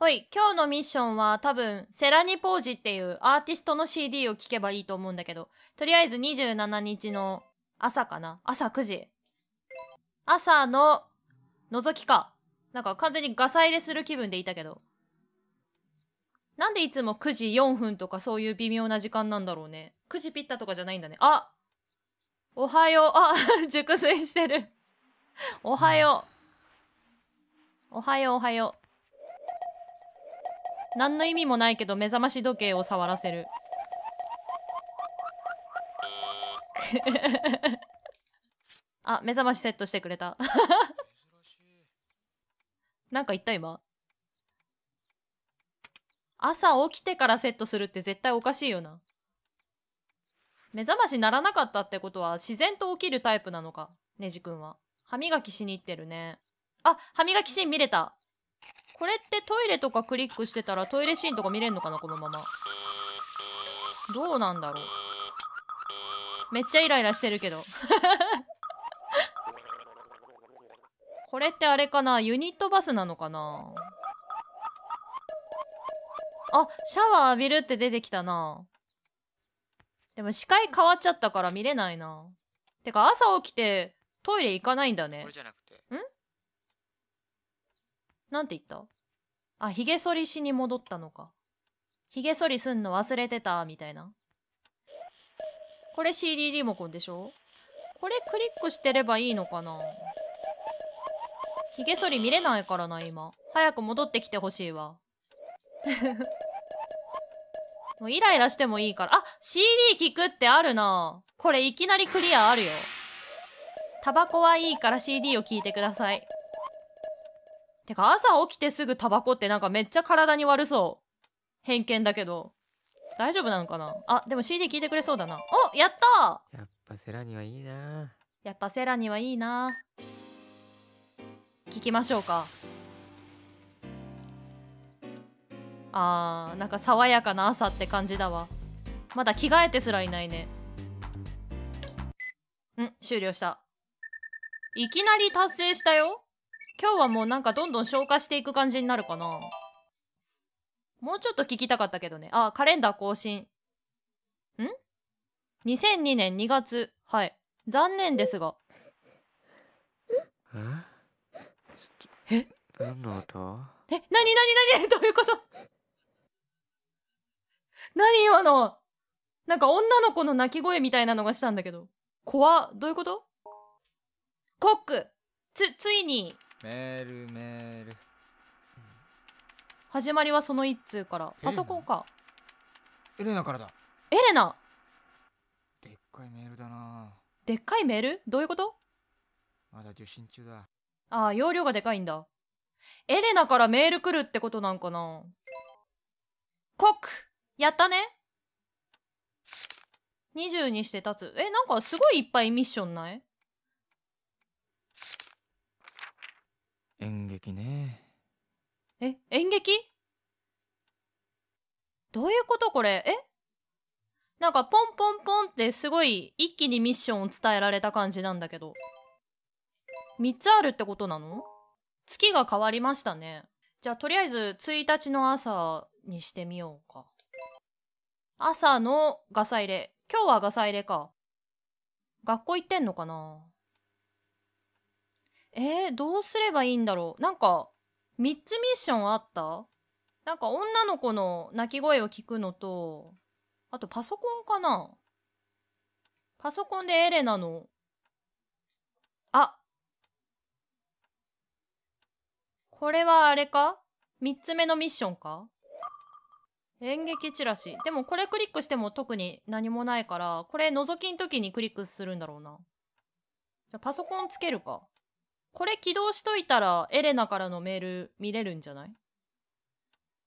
はい、今日のミッションは多分、セラニポージっていうアーティストの CD を聴けばいいと思うんだけど、とりあえず27日の朝かな朝9時。朝の覗きか。なんか完全にガサ入れする気分でいたけど。なんでいつも9時4分とかそういう微妙な時間なんだろうね。9時ピッタとかじゃないんだね。あおはよう。あ熟睡してるおはよう。おはよう、おはよう。何の意味もないけど目覚まし時計を触らせる あ目覚ましセットしてくれた なんか言った今朝起きてからセットするって絶対おかしいよな目覚ましならなかったってことは自然と起きるタイプなのかねじくんは歯磨きしに行ってるねあ歯磨きシーン見れたこれってトイレとかクリックしてたらトイレシーンとか見れんのかなこのままどうなんだろうめっちゃイライラしてるけど これってあれかなユニットバスなのかなあシャワー浴びるって出てきたなでも視界変わっちゃったから見れないなてか朝起きてトイレ行かないんだねこれじゃなくてんなんて言ったあ、ひげ剃りしに戻ったのか。ひげ剃りすんの忘れてた、みたいな。これ CD リモコンでしょこれクリックしてればいいのかなひげ剃り見れないからな、今。早く戻ってきてほしいわ。もうイライラしてもいいから。あ !CD 聞くってあるなこれいきなりクリアあるよ。タバコはいいから CD を聞いてください。てか朝起きてすぐタバコってなんかめっちゃ体に悪そう偏見だけど大丈夫なのかなあでも CD 聞いてくれそうだなおやったやっぱセラにはいいなやっぱセラにはいいな聞きましょうかあーなんか爽やかな朝って感じだわまだ着替えてすらいないねん終了したいきなり達成したよ今日はもうなんかどんどん消化していく感じになるかなもうちょっと聞きたかったけどねあカレンダー更新ん2002年2月はい残念ですがええ何の音え何何何 どういうこと何今のなんか女の子の泣き声みたいなのがしたんだけど怖どういうことコックつついにメールメール始まりはその一通からパソコンかエレナからだエレナでっかいメールだなでっかいメールどういうことまだ受信中だああ容量がでかいんだエレナからメール来るってことなんかなコックやったね20にして立つえなんかすごいいっぱいミッションない演劇ねえ演劇どういうことこれえなんかポンポンポンってすごい一気にミッションを伝えられた感じなんだけど3つあるってことなの月が変わりましたねじゃあとりあえず1日の朝にしてみようか朝のガサ入れ今日はガサ入れか学校行ってんのかなえー、どうすればいいんだろうなんか3つミッションあったなんか女の子の泣き声を聞くのとあとパソコンかなパソコンでエレナのあこれはあれか ?3 つ目のミッションか演劇チラシ。でもこれクリックしても特に何もないから、これ覗きん時にクリックするんだろうな。じゃあパソコンつけるか。これ起動しといたらエレナからのメール見れるんじゃない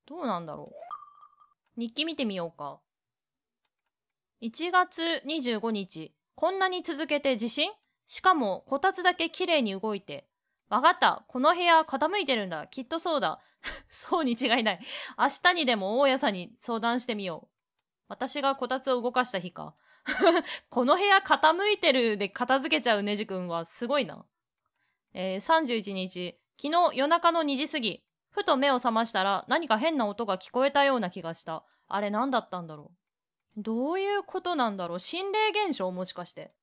どうなんだろう日記見てみようか。1月25日、こんなに続けて地震しかも、こたつだけ綺麗に動いて。わかった。この部屋傾いてるんだ。きっとそうだ。そうに違いない。明日にでも大家さんに相談してみよう。私がこたつを動かした日か。この部屋傾いてるで片付けちゃうねじくんはすごいな。えー、31日、昨日夜中の2時過ぎ、ふと目を覚ましたら何か変な音が聞こえたような気がした。あれ何だったんだろう。どういうことなんだろう心霊現象もしかして。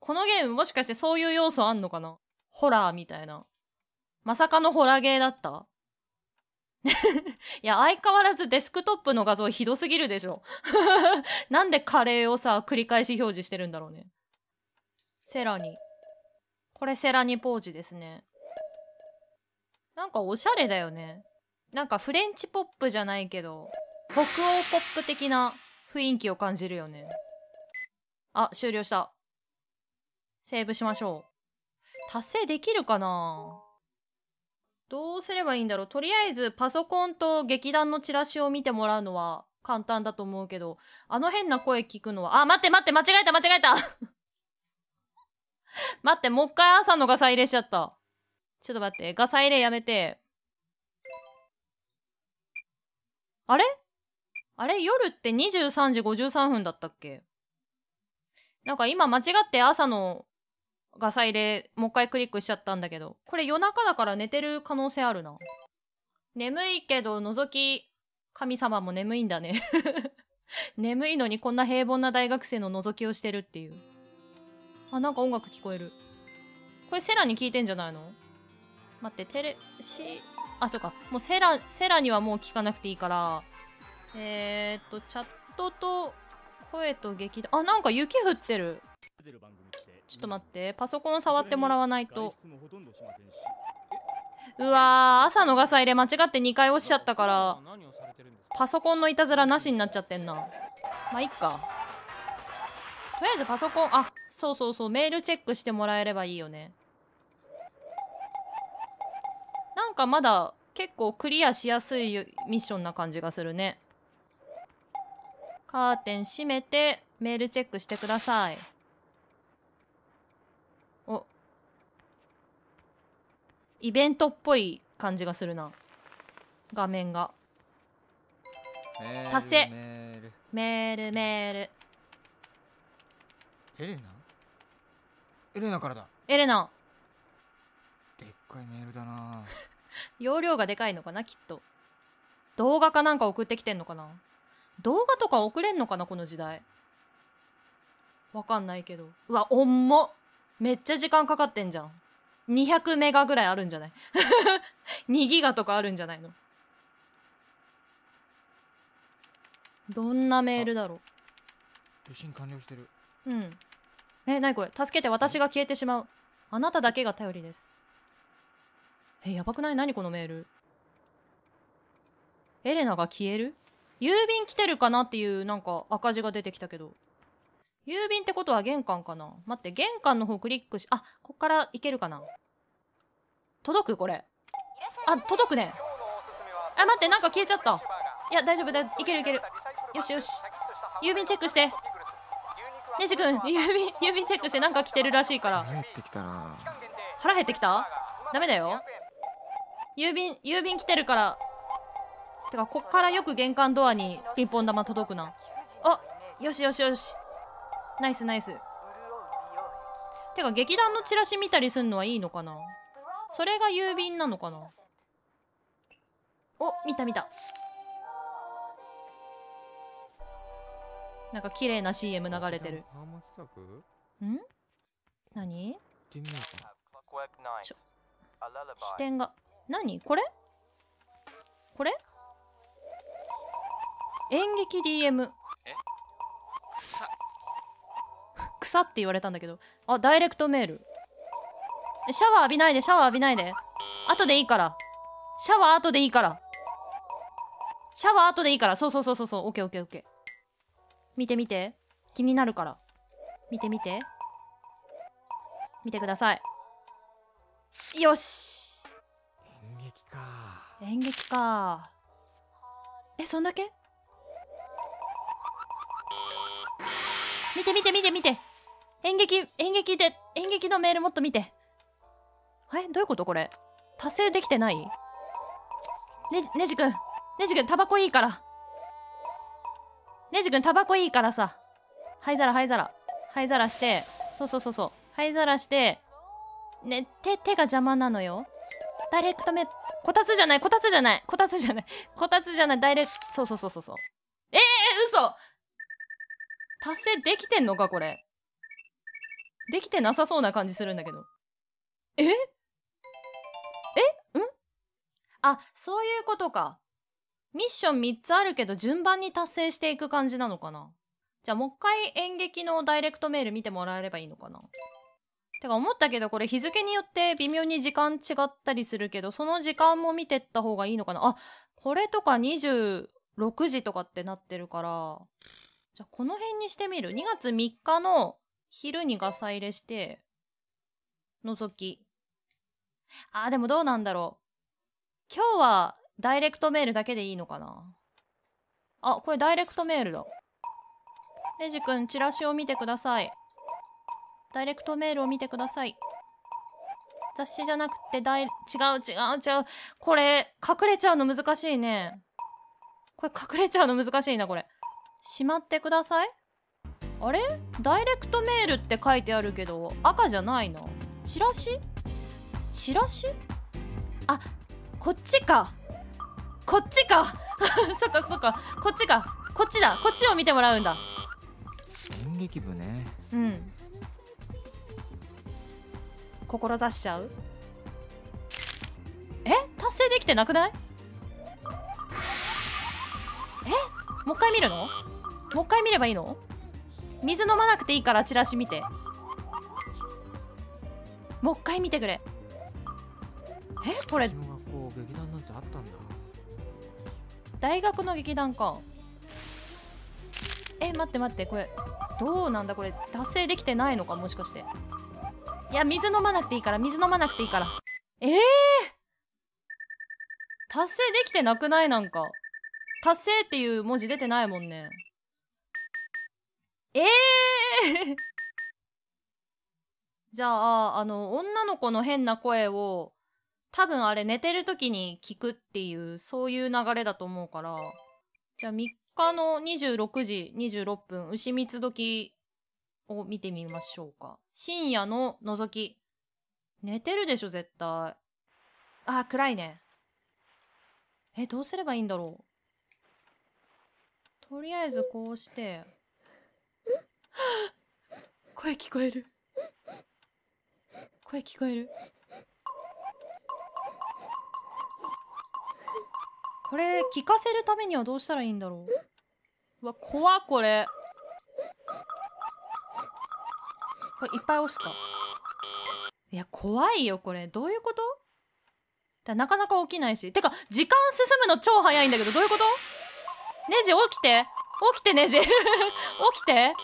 このゲームもしかしてそういう要素あんのかなホラーみたいな。まさかのホラーゲーだった いや、相変わらずデスクトップの画像ひどすぎるでしょ。なんでカレーをさ、繰り返し表示してるんだろうね。セラにこれセラニポージですね。なんかおしゃれだよね。なんかフレンチポップじゃないけど、北欧ポップ的な雰囲気を感じるよね。あ、終了した。セーブしましょう。達成できるかなどうすればいいんだろう。とりあえずパソコンと劇団のチラシを見てもらうのは簡単だと思うけど、あの変な声聞くのは、あ、待って待って、間違えた間違えた 待って、もう一回朝のガサ入れしちゃった。ちょっと待って、ガサ入れやめて。あれあれ夜って23時53分だったっけなんか今間違って朝のガサ入れもう一回クリックしちゃったんだけどこれ夜中だから寝てる可能性あるな眠いけど覗き神様も眠いんだね 眠いのにこんな平凡な大学生の覗きをしてるっていうあなんか音楽聞こえるこれセラに聞いてんじゃないの待ってテレシあそうかもうセラセラにはもう聞かなくていいからえー、っとチャットと声と劇団あなんか雪降ってるちょっと待ってパソコン触ってもらわないとうわ朝のガサ入れ間違って2回落ちちゃったからパソコンのいたずらなしになっちゃってんなまあいっかとりあえずパソコンあそうそうそうメールチェックしてもらえればいいよねなんかまだ結構クリアしやすいミッションな感じがするねカーテン閉めてメールチェックしてくださいおイベントっぽい感じがするな画面が達成メールメールメールレナエレナからだエレナでっかいメールだな 容量がでかいのかなきっと動画かなんか送ってきてんのかな動画とか送れんのかなこの時代わかんないけどうわ重っめっちゃ時間かかってんじゃん200メガぐらいあるんじゃない2 ギガとかあるんじゃないのどんなメールだろう受信完了してるうんえ、何これ助けて私が消えてしまう。あなただけが頼りです。え、やばくない何このメール。エレナが消える郵便来てるかなっていうなんか赤字が出てきたけど。郵便ってことは玄関かな待って、玄関の方クリックし、あ、こっから行けるかな届くこれ。あ、届くね。あ、待って、なんか消えちゃった。いや、大丈夫だ。いけるいける。よしよし。郵便チェックして。じくん郵便郵便チェックしてなんか着てるらしいから腹減ってきたな腹減ってきたダメだよ郵便郵便来てるからてかこっからよく玄関ドアにピンポン玉届くなあよしよしよしナイスナイスてか劇団のチラシ見たりすんのはいいのかなそれが郵便なのかなお見た見たなんか綺麗な CM 流れてるん何視点が何これこれ演劇 DM 草 草って言われたんだけどあダイレクトメールシャワー浴びないでシャワー浴びないで後でいいからシャワー後でいいからシャワー後でいいからそうそうそうそうそうオッケーオッケーオッケー見てみて。気になるから。見てみて。見てください。よし演劇か。演劇か。え、そんだけ見て見て見て見て演劇、演劇で、演劇のメールもっと見て。え、どういうことこれ達成できてないね、ねじくん。ねじくん、タバコいいから。ネジ君タバコいいからさ灰皿灰皿灰皿してそうそうそうそう灰皿してね手手が邪魔なのよダイレクトメ、こたつじゃないこたつじゃないこたつじゃないこたつじゃないダイレクトそうそうそうそうそうええー、嘘達成できてんのかこれできてなさそうな感じするんだけどええうんあそういうことかミッション3つあるけど順番に達成していく感じなのかなじゃあもう一回演劇のダイレクトメール見てもらえればいいのかなてか思ったけどこれ日付によって微妙に時間違ったりするけどその時間も見てった方がいいのかなあこれとか26時とかってなってるからじゃあこの辺にしてみる2月3日の昼にガサ入れして覗きあーでもどうなんだろう今日はダイレクトメールだけでいいのかなあ、これダイレクトメールだ。レジ君、チラシを見てください。ダイレクトメールを見てください。雑誌じゃなくて大、違う違う違う。これ、隠れちゃうの難しいね。これ隠れちゃうの難しいな、これ。しまってください。あれダイレクトメールって書いてあるけど、赤じゃないのチラシチラシあ、こっちか。こっちか そっかそっかこっちかこっちだこっちを見てもらうんだ演劇部ねうん志しちゃうえ達成できてなくないえもう一回見るのもう一回見ればいいの水飲まなくていいからチラシ見てもう一回見てくれえこれ劇団なんてあったんだ大学の劇団かえ待って待ってこれどうなんだこれ達成できてないのかもしかしていや水飲まなくていいから水飲まなくていいからええー、達成できてなくないなんか達成っていう文字出てないもんねええー じゃああの女の子の変な声を多分あれ寝てる時に聞くっていうそういう流れだと思うからじゃあ3日の26時26分牛三つ時を見てみましょうか深夜の覗き寝てるでしょ絶対あー暗いねえどうすればいいんだろうとりあえずこうして 声聞こえる声聞こえるこれ聞かせるためにはどうしたらいいんだろううわ怖これこれいっぱい押したいや怖いよこれどういうことだなかなか起きないしてか時間進むの超早いんだけどどういうことネジ起きて起きてネジ 起きて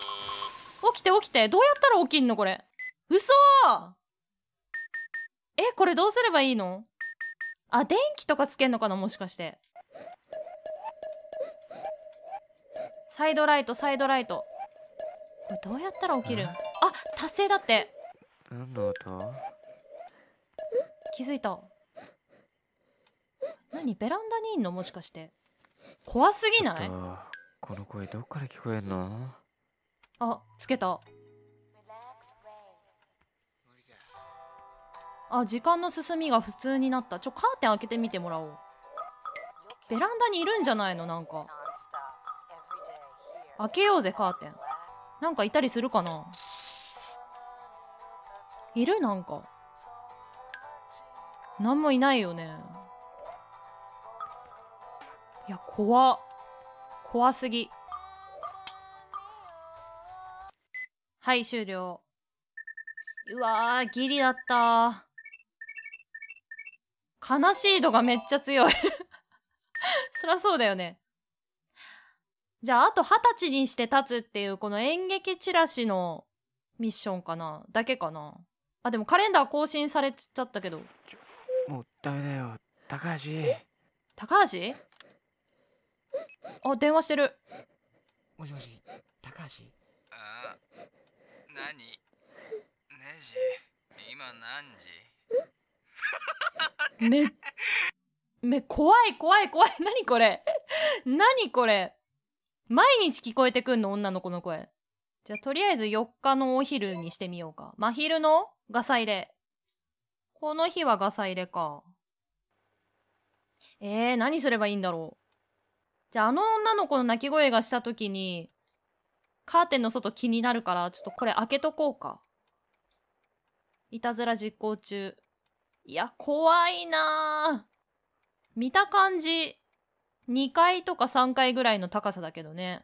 起きて起きてどうやったら起きんのこれ嘘えこれどうすればいいのあ電気とかつけんのかなもしかしてサイドライトサイドライトこれどうやったら起きるあ達成だって何の音気づいた何ベランダにいんのもしかして怖すぎないこの声どっから聞こえんのあつけたあ時間の進みが普通になったちょカーテン開けてみてもらおうベランダにいるんじゃないのなんか開けようぜカーテンなんかいたりするかないるなんか何もいないよねいや怖怖すぎはい終了うわーギリだった悲しい度がめっちゃ強い そりゃそうだよねじゃああと二十歳にして立つっていうこの演劇チラシのミッションかなだけかなあでもカレンダー更新されちゃったけどもうダメだよ高橋高橋あ電話してるもしもし高橋あ何ネジ今何時 めめ怖い怖い怖い何これ何これ毎日聞こえてくんの女の子の声じゃあとりあえず4日のお昼にしてみようか真昼のガサ入れこの日はガサ入れかえー、何すればいいんだろうじゃああの女の子の泣き声がした時にカーテンの外気になるからちょっとこれ開けとこうかいたずら実行中いや怖いな見た感じ2階とか3階ぐらいの高さだけどね。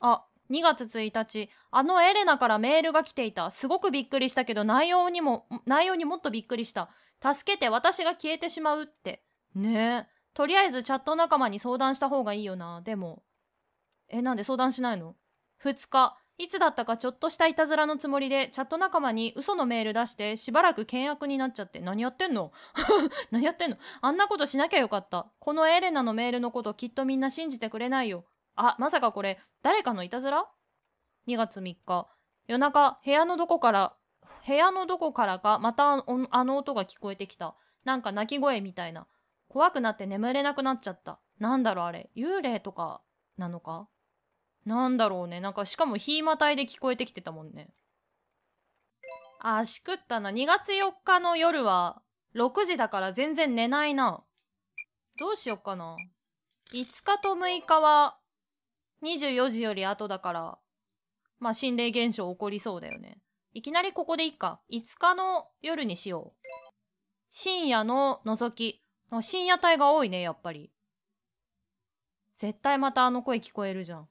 あ、2月1日、あのエレナからメールが来ていた。すごくびっくりしたけど、内容にも、内容にもっとびっくりした。助けて、私が消えてしまうって。ねえ。とりあえずチャット仲間に相談した方がいいよな。でも。え、なんで相談しないの ?2 日、いつだったかちょっとしたいたずらのつもりでチャット仲間に嘘のメール出してしばらく険悪になっちゃって何やってんの 何やってんのあんなことしなきゃよかった。このエレナのメールのこときっとみんな信じてくれないよ。あ、まさかこれ誰かのいたずら ?2 月3日夜中部屋のどこから部屋のどこからかまたあの音が聞こえてきた。なんか泣き声みたいな。怖くなって眠れなくなっちゃった。なんだろうあれ幽霊とかなのかなんだろうねなんかしかもひまたいで聞こえてきてたもんねあしくったな2月4日の夜は6時だから全然寝ないなどうしよっかな5日と6日は24時より後だからまあ心霊現象起こりそうだよねいきなりここでいいか5日の夜にしよう深夜の覗き深夜帯が多いねやっぱり絶対またあの声聞こえるじゃん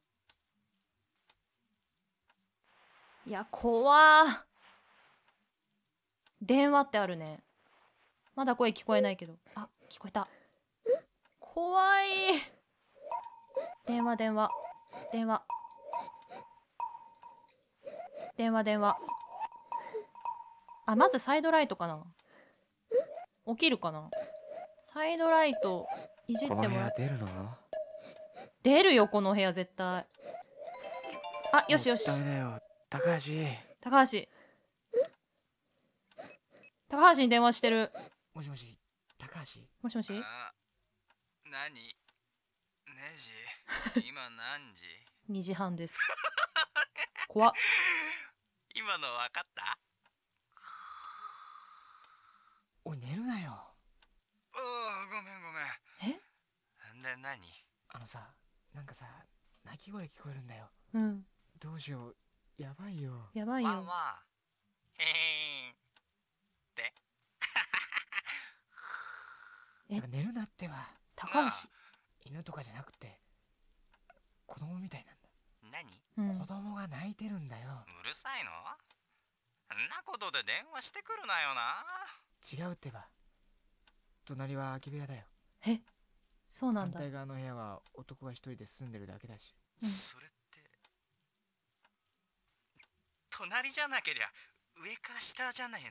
いや、怖電話ってあるね。まだ声聞こえないけど。あ、聞こえた。怖い。電話、電話。電話。電話、電話。あ、まずサイドライトかな。起きるかな。サイドライト、いじってもら出るの出るよ、この部屋絶対。あ、よしよし。ダメだよ。高橋高橋高橋に電話してるもしもし高橋もしもし何ネジ 今何時 ?2 時半です怖 今の分かったおい寝るなよおごめんごめんえで何あのさなんかさ鳴き声聞こえるんだようんどうしようやばいよやばいよわんわんへへんってえ寝るなっては高橋犬とかじゃなくて子供みたいなんだ何、う子供が泣いてるんだようるさいのんなことで電話してくるなよな違うってば隣は空き部屋だよえそうなんだ反対側の部屋は男が一人で住んでるだけだし、うん、それ隣じゃなけりゃ上か下じゃないの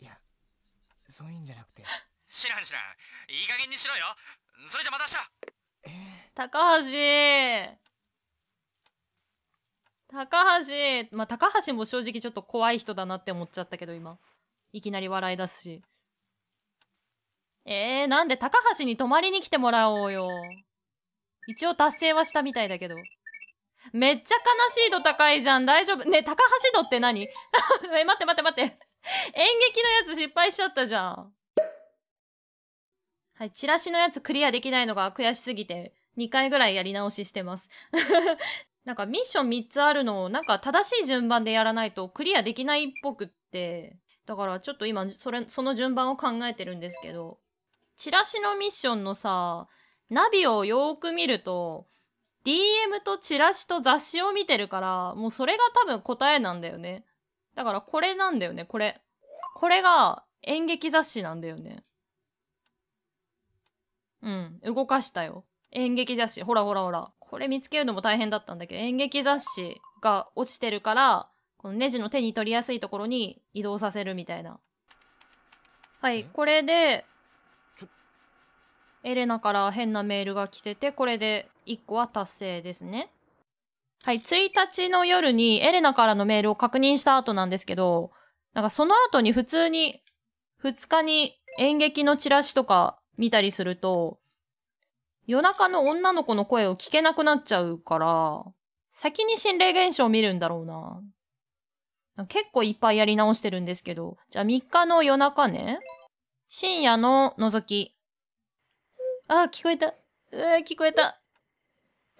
いやそういうんじゃなくて知らん知らんいい加減にしろよそれじゃまた明日、えー、高橋高橋、まあ、高橋も正直ちょっと怖い人だなって思っちゃったけど今いきなり笑い出すしえー、なんで高橋に泊まりに来てもらおうよ一応達成はしたみたいだけどめっちゃ悲しい度高いじゃん。大丈夫。ね、高橋度って何 え、待って待って待って。演劇のやつ失敗しちゃったじゃん。はい、チラシのやつクリアできないのが悔しすぎて、2回ぐらいやり直ししてます。なんかミッション3つあるのを、なんか正しい順番でやらないとクリアできないっぽくって。だからちょっと今、それ、その順番を考えてるんですけど。チラシのミッションのさ、ナビをよーく見ると、DM とチラシと雑誌を見てるから、もうそれが多分答えなんだよね。だからこれなんだよね、これ。これが演劇雑誌なんだよね。うん、動かしたよ。演劇雑誌。ほらほらほら。これ見つけるのも大変だったんだけど、演劇雑誌が落ちてるから、このネジの手に取りやすいところに移動させるみたいな。はい、これで、エレナから変なメールが来てて、これで1個は達成ですね。はい、1日の夜にエレナからのメールを確認した後なんですけど、なんかその後に普通に、2日に演劇のチラシとか見たりすると、夜中の女の子の声を聞けなくなっちゃうから、先に心霊現象を見るんだろうな。な結構いっぱいやり直してるんですけど、じゃあ3日の夜中ね、深夜の覗き。あ、聞こえた。うわ、聞こえた。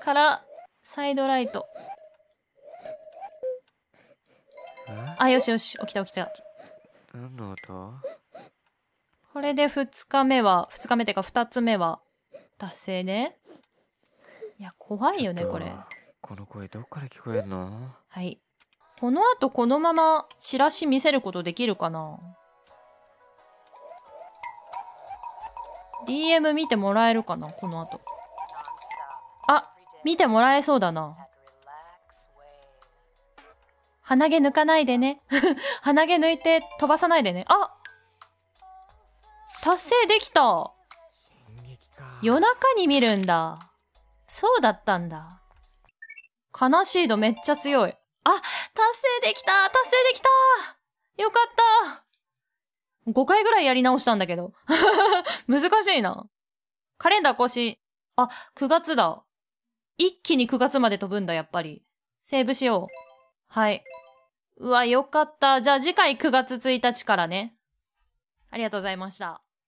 からサイドライト。あ、よしよし。起きた起きた。何の音これで2日目は、2日目っていうか2つ目は達成ね。いや、怖いよね、これ。この声どっから聞こえるのはい。この後このままチラシ見せることできるかな ?DM 見てもらえるかなこの後。見てもらえそうだな。鼻毛抜かないでね。鼻毛抜いて飛ばさないでね。あ達成できた夜中に見るんだ。そうだったんだ。悲しい度めっちゃ強い。あ、達成できた達成できたよかった5回ぐらいやり直したんだけど。難しいな。カレンダー更新。あ、9月だ。一気に9月まで飛ぶんだ、やっぱり。セーブしよう。はい。うわ、よかった。じゃあ次回9月1日からね。ありがとうございました。